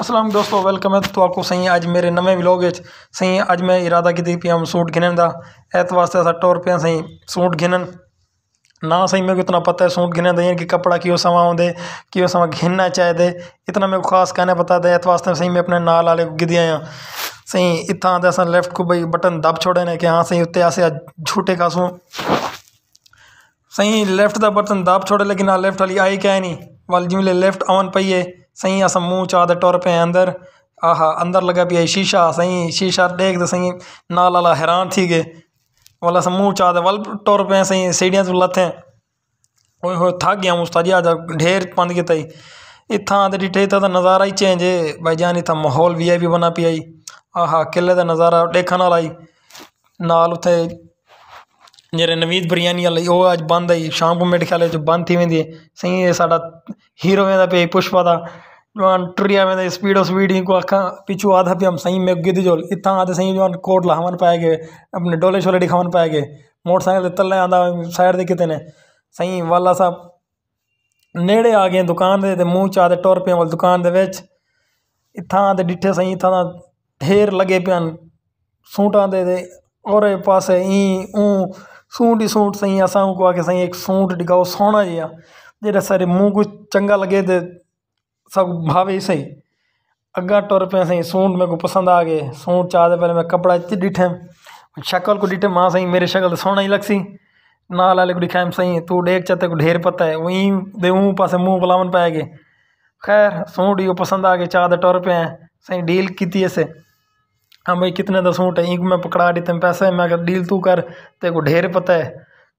असलम दोस्तों वेलकम है तो आपको सही अज मेरे नवें व्लॉग सही अज मैं इरादा की पी हम सूट गिनन का एत वास्ते असा टोर पे सही सूट गिनन ना सही मेरे को इतना पता है सूट गिनन कि कपड़ा क्यों सवा दे क्यों सवा घिनना चाहे इतना मेरे को खास कहने पता है एत वास्ते सही मैं अपने नाल आले गिदी आया सही इतना आते असा लेफ्ट को भाई बटन दब छोड़े ने कि हाँ सही उत्ते अस झूठे खासू सही लैफ्ट का बटन दब छोड़े लेकिन आ हाँ, लेफ्ट वाली आई क्या नहीं वाल जिमें लेफ्ट आवन पई है सही आ समूह चाद टोर पे अंदर आह अंदर लगा पिया शीशा सही शीशा देख सही नाल अला हैरान थी गए वाला समूह चाद वल टोर पिया सही सीढ़िया तो लथें ओए हो थक गया मुस्ता जी आज ढेर पंद किता तई इत्था तो डिठे तो नज़ारा ही चेंज है भाई जान इतना माहौल वी आई भी बना पिया आई आह किले का नज़ारा देखने वाला आई नाल उथे ਜਿਹੜੇ ਨਵੀਦ ਬਰੀਆਨੀ ਵਾਲੀ ਉਹ ਅੱਜ ਬੰਦ ਹੈ ਸ਼ਾਮ ਨੂੰ ਮੇਰੇ ਖਿਆਲੇ ਚ ਬੰਦ ਥੀ ਵੇਂਦੀ ਸਹੀ ਇਹ ਸਾਡਾ ਹੀਰੋਵੇਂ ਦਾ ट्रिया स्पीड स्पीड ही को अखा पीछू आधा पी हम सही में गिदी जोल इतना आधे सही जो कोट ला पाए गए अपने डोले शोले दिखावन पाए गए मोटरसाइकिल तल आंदा साइड दे कितने सही वाला साहब नेड़े आ गए दुकान दे मुंह चा टोर पे वाल दुकान दे विच इत्था डिठे सही इत्था ढेर लगे पे सूटा दे और पास ई ऊ सूट ही सूट सही असा को आके सही एक सूट डिगाओ सोना जिया जेड़ा सारे मुंह चंगा लगे दे सब भाव ऐसे ही अग्गा टोर पे सही सूंड मेरे को पसंद आ गए सूंड चाहते पहले मैं कपड़ा इतने डिठे शक्ल को डिठे माँ सही मेरी शक्ल सोना ही लग सी नाल आले को दिखाए सही तू डेक चते को ढेर पता है वहीं दे पास मुँह बुलावन गए खैर सूट यो पसंद आ गए चादर टोर पे हैं सही डील की थी ऐसे हाँ भाई कितने का सूट है इंक में पकड़ा देते पैसे मैं अगर डील तू कर तेरे को ढेर पता है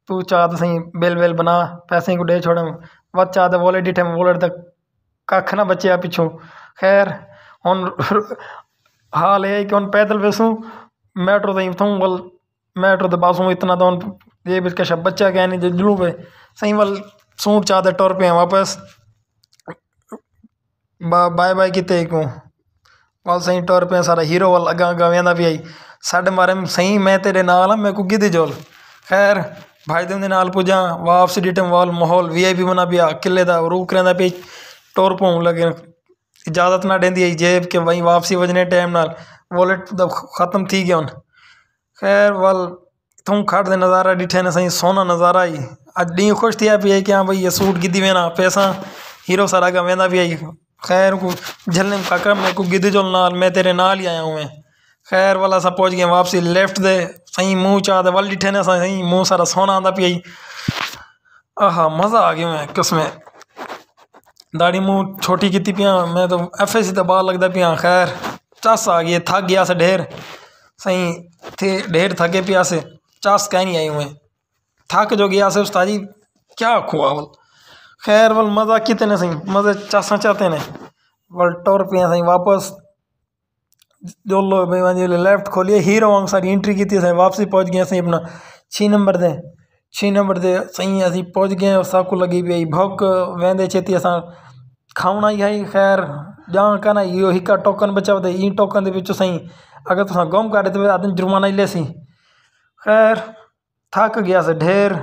तू चाह तो सही बेल बेल बना पैसे को दे छोड़े वह चाहते वॉलेट डिठे वॉलेट तक कख ना ਬਚਿਆ ਪਿੱਛੋਂ खैर ਹੁਣ हाल यह ਹੈ ਕਿ ਹੁਣ ਪੈਦਲ ਵੈਸੂ मेट्रो तो वल मैट्रो तो बासू इतना तो ये भी कशा बच्चा क्या नहीं जलू पे सही वल सूट चाहते टुर पे वापस बा बाय बाय किते को वल सही टोर पे सारा हीरो वल अगा अगा भी आई साढ़े मारे में सही मैं तेरे नाल हाँ मैं को गिदी जोल खैर भाई दिन नाल पुजा वापसी डिटम वाल माहौल वी आई पी बना पिया किले का रूप करेंदा पे टोर पों लगे इजाज़त ना दें हुई जेब के वहीं वापसी वजने टाइम नाल वॉलेट खत्म थी गया ख़ैर वल थूं खाट ते नज़ारा डिठे आहिनि सही सोना नज़ारा ही अज डी खुश थी पी पई की हा भई सूट गिदी वेना पैसा हीरो सारा का वेंदा आई ख़ैर को झलने काकर में को गिद जो नाल मैं तेरे नाल ही आया हूं मैं ख़ैर वल अस पहुँच गए वापसी लेफ्ट दे सही मुँह चा वल डिठे आहिनि सही मुँह सारा सोना आंदा पी आई आह मज़ा आ गया मैं किस में दाड़ी मूंह छोटी की पियां मैं तो एफ एस तो बाहर लगता पियां खैर चस आ गए थक गया से ढेर सही थे ढेर थके पिया से चस कह नहीं आई हुए थक जो गया से उसता जी क्या खुआ बोल खैर बोल मज़ा कितने सही मज़े चस चाहते ने बल टोर पिया सही वापस जो लोग लेफ्ट खोलिए हीरो वांग सारी एंट्री की थी वापसी पहुँच गया सही अपना छः नंबर दें छह नंबर ते सही असीं पहुच गए और लगी लॻी पई भुख वेंदे छेती असां खावणा ई आई ख़ैरु ॼाण कान आई इहो टोकन बचायो अथई ई टोकन ते विचो साईं अगरि तोसां ग़म काढे त आदमी जुर्माना ही लेसीं ख़ैरु थाक गयासीं ढेर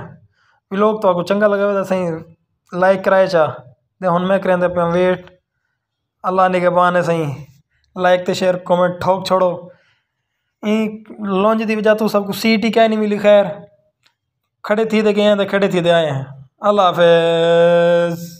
विलोक तो चंगा लगे हुआ था लाइक कराए छा त हुन में करंदा पिया वेट अल्लाह निगबान है साईं लाइक ते शेयर कॉमेंट ठोक छोड़ो ई लॉन्च दी वजह सब कुछ सीट ही क्या नहीं मिली खैर खड़े थी दे गए हैं खड़े थी दे आए हैं अल्लाह हाफ